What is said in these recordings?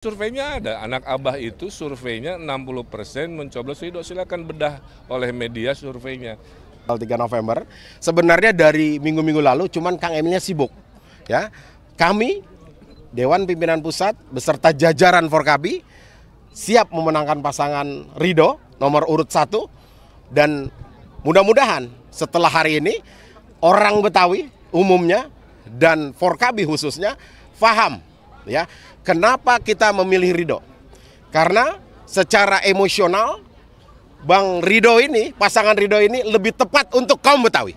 Surveinya ada, anak abah itu surveinya 60 persen mencoblos Ridho, silakan bedah oleh media surveinya. Tanggal 3 November, sebenarnya dari minggu-minggu lalu cuman Kang Emilnya sibuk. ya. Kami, Dewan Pimpinan Pusat, beserta jajaran Forkabi, siap memenangkan pasangan Ridho, nomor urut satu dan mudah-mudahan setelah hari ini, orang Betawi umumnya, dan Forkabi khususnya, faham ya. Kenapa kita memilih Ridho? Karena secara emosional Bang Ridho ini, pasangan Ridho ini lebih tepat untuk kaum Betawi.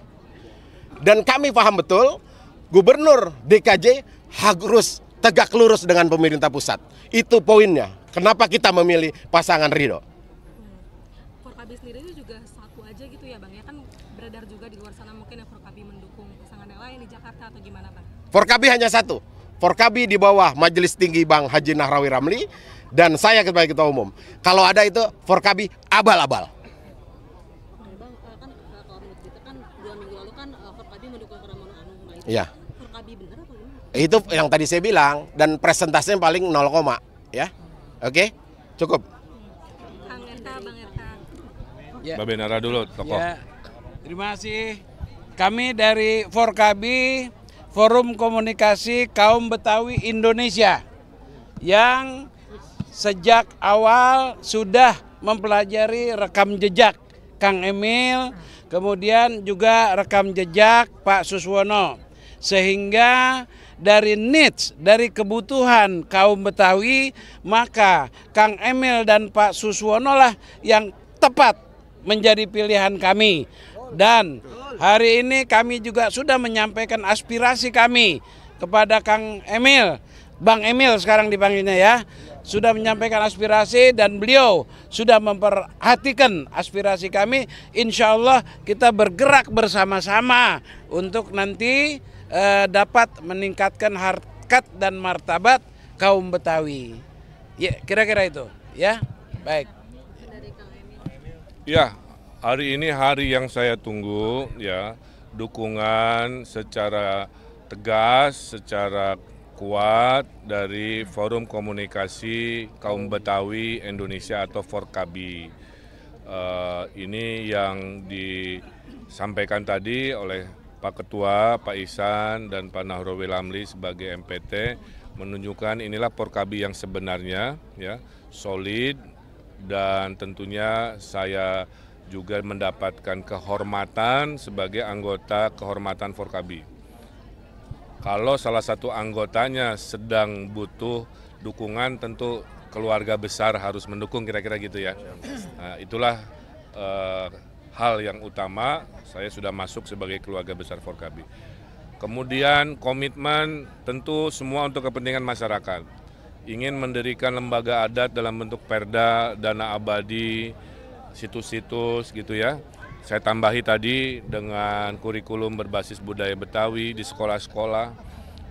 Dan kami paham betul Gubernur DKJ harus tegak lurus dengan pemerintah pusat. Itu poinnya. Kenapa kita memilih pasangan Ridho? Forkabi sendiri juga satu aja gitu ya Bang ya kan beredar juga di luar sana mungkin ya Forkabi mendukung pasangan yang lain di Jakarta atau gimana Bang? Forkabi hanya satu Forkabi di bawah Majelis Tinggi Bang Haji Nahrawi Ramli dan saya sebagai ketua umum. Kalau ada itu Forkabi abal-abal. Ya. Itu yang tadi saya bilang dan presentasinya paling 0, ya. Oke. Okay? Cukup. Bang Erta, Bang Erta. Ya. Mbak Benara dulu tokoh. Ya. Terima kasih. Kami dari Forkabi Forum Komunikasi Kaum Betawi Indonesia yang sejak awal sudah mempelajari rekam jejak Kang Emil, kemudian juga rekam jejak Pak Suswono. Sehingga dari needs, dari kebutuhan kaum Betawi, maka Kang Emil dan Pak Suswono lah yang tepat menjadi pilihan kami. Dan hari ini kami juga sudah menyampaikan aspirasi kami kepada Kang Emil. Bang Emil sekarang dipanggilnya ya. Sudah menyampaikan aspirasi dan beliau sudah memperhatikan aspirasi kami. Insya Allah kita bergerak bersama-sama untuk nanti eh, dapat meningkatkan harkat dan martabat kaum Betawi. Ya, kira-kira itu. Ya, baik. Ya. Hari ini hari yang saya tunggu ya, dukungan secara tegas, secara kuat dari Forum Komunikasi Kaum Betawi Indonesia atau Forkabi. Uh, ini yang disampaikan tadi oleh Pak Ketua, Pak Isan, dan Pak Nahrawi Lamli sebagai MPT menunjukkan inilah Forkabi yang sebenarnya, ya solid dan tentunya saya juga mendapatkan kehormatan sebagai anggota kehormatan Forkabi. Kalau salah satu anggotanya sedang butuh dukungan, tentu keluarga besar harus mendukung kira-kira gitu ya. Nah, itulah eh, hal yang utama saya sudah masuk sebagai keluarga besar Forkabi. Kemudian komitmen tentu semua untuk kepentingan masyarakat. Ingin mendirikan lembaga adat dalam bentuk perda, dana abadi, situs-situs gitu ya. Saya tambahi tadi dengan kurikulum berbasis budaya Betawi di sekolah-sekolah,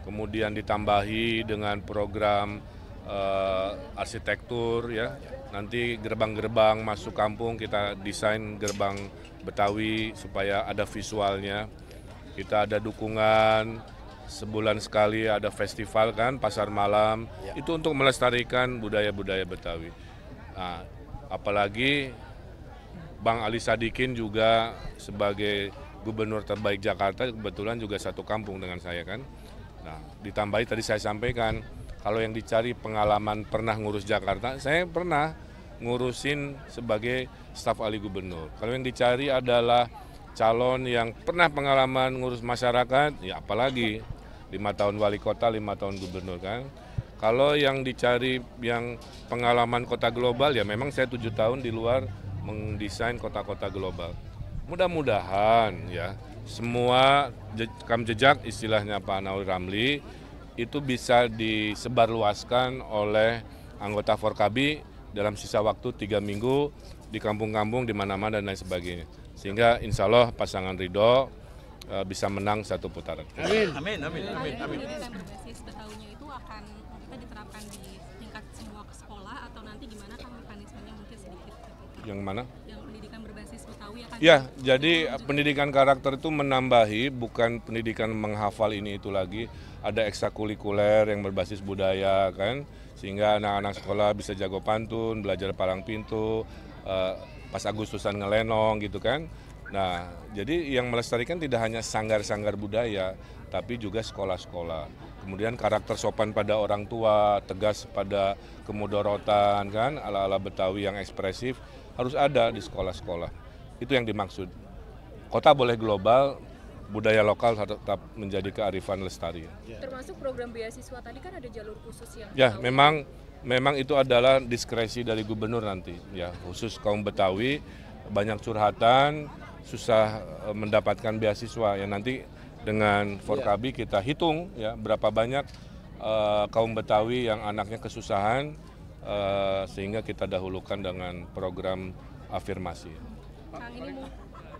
kemudian ditambahi dengan program uh, arsitektur ya. Nanti gerbang-gerbang masuk kampung kita desain gerbang Betawi supaya ada visualnya. Kita ada dukungan sebulan sekali ada festival kan pasar malam ya. itu untuk melestarikan budaya-budaya Betawi. Nah, apalagi Bang Ali Sadikin juga sebagai gubernur terbaik Jakarta kebetulan juga satu kampung dengan saya kan. Nah, ditambahi tadi saya sampaikan, kalau yang dicari pengalaman pernah ngurus Jakarta, saya pernah ngurusin sebagai staf ahli gubernur. Kalau yang dicari adalah calon yang pernah pengalaman ngurus masyarakat, ya apalagi lima tahun wali kota, lima tahun gubernur kan. Kalau yang dicari yang pengalaman kota global, ya memang saya tujuh tahun di luar mendesain kota-kota global. Mudah-mudahan ya semua je, kam jejak istilahnya Pak Nawir Ramli itu bisa disebarluaskan oleh anggota Forkabi dalam sisa waktu tiga minggu di kampung-kampung di mana-mana dan lain sebagainya. Sehingga insya Allah pasangan Ridho e, bisa menang satu putaran. Amin. Amin. Amin. Amin. Amin. Amin. Amin. Amin. Amin. Amin. Amin. Amin. Amin. Amin. Amin. Amin. Amin. Amin. Yang mana? Yang pendidikan berbasis Betawi akan Ya, ya jadi pendidikan karakter itu menambahi bukan pendidikan menghafal ini itu lagi. Ada ekstrakurikuler yang berbasis budaya kan sehingga anak-anak sekolah bisa jago pantun, belajar palang pintu, eh, pas Agustusan ngelenong gitu kan. Nah, jadi yang melestarikan tidak hanya sanggar-sanggar budaya, tapi juga sekolah-sekolah kemudian karakter sopan pada orang tua, tegas pada kemudorotan kan, ala-ala Betawi yang ekspresif harus ada di sekolah-sekolah. Itu yang dimaksud. Kota boleh global, budaya lokal tetap menjadi kearifan lestari. Ya. Termasuk program beasiswa tadi kan ada jalur khusus yang Ya, tahu. memang memang itu adalah diskresi dari gubernur nanti ya, khusus kaum Betawi banyak curhatan, susah e, mendapatkan beasiswa ya nanti dengan ya. Forkabi kita hitung ya berapa banyak uh, kaum Betawi yang anaknya kesusahan Eh, sehingga kita dahulukan dengan program afirmasi. Pak,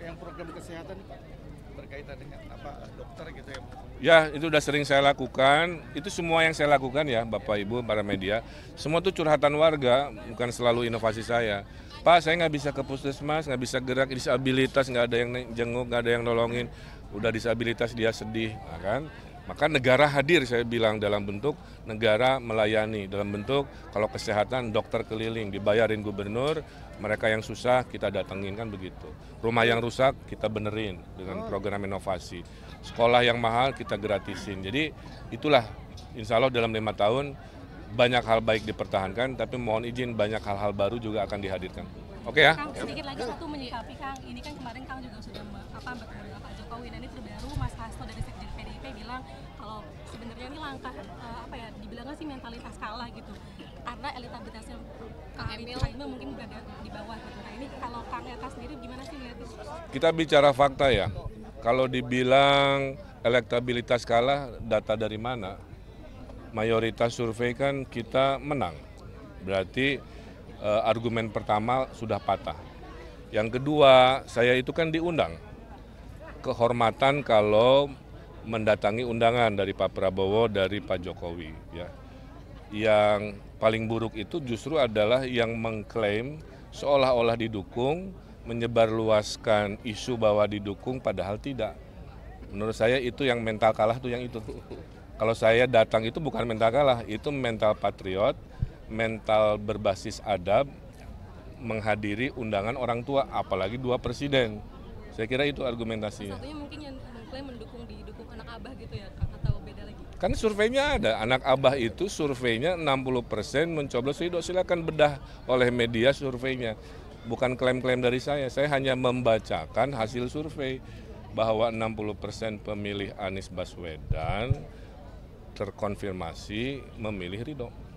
yang program kesehatan berkaitan dengan apa dokter gitu ya? Ya, itu sudah sering saya lakukan. Itu semua yang saya lakukan ya, Bapak Ibu, para media. Semua itu curhatan warga, bukan selalu inovasi saya. Pak, saya nggak bisa ke puskesmas, nggak bisa gerak, disabilitas nggak ada yang jenguk, nggak ada yang nolongin. Udah disabilitas dia sedih, nah kan? Maka negara hadir saya bilang dalam bentuk negara melayani, dalam bentuk kalau kesehatan dokter keliling, dibayarin gubernur, mereka yang susah kita datengin kan begitu. Rumah yang rusak kita benerin dengan oh. program inovasi. Sekolah yang mahal kita gratisin. Jadi itulah insya Allah dalam lima tahun banyak hal baik dipertahankan, tapi mohon izin banyak hal-hal baru juga akan dihadirkan. Oke ya. Kang sedikit lagi satu menyikapi Kang, ini kan kemarin Kang juga sudah apa bertemu dengan Pak Jokowi, dan ini terbaru Mas Hasto dari Sekjen BP bilang kalau sebenarnya ini langkah uh, apa ya dibilangnya sih mentalitas kalah gitu karena elektabilitasnya Kang Emil mungkin berada di bawah gitu. Nah ini kalau Kang Eta sendiri gimana sih melihat itu? Kita bicara fakta ya. Kalau dibilang elektabilitas kalah data dari mana? Mayoritas survei kan kita menang. Berarti uh, argumen pertama sudah patah. Yang kedua, saya itu kan diundang kehormatan kalau mendatangi undangan dari Pak Prabowo, dari Pak Jokowi. Ya. Yang paling buruk itu justru adalah yang mengklaim seolah-olah didukung, menyebarluaskan isu bahwa didukung padahal tidak. Menurut saya itu yang mental kalah tuh yang itu. Kalau saya datang itu bukan mental kalah, itu mental patriot, mental berbasis adab, menghadiri undangan orang tua, apalagi dua presiden. Saya kira itu argumentasinya klaim mendukung didukung anak abah gitu ya kak atau beda lagi? Kan surveinya ada, anak abah itu surveinya 60% persen mencoblos Ridho, silakan bedah oleh media surveinya. Bukan klaim-klaim dari saya, saya hanya membacakan hasil survei bahwa 60% persen pemilih Anies Baswedan terkonfirmasi memilih Ridho.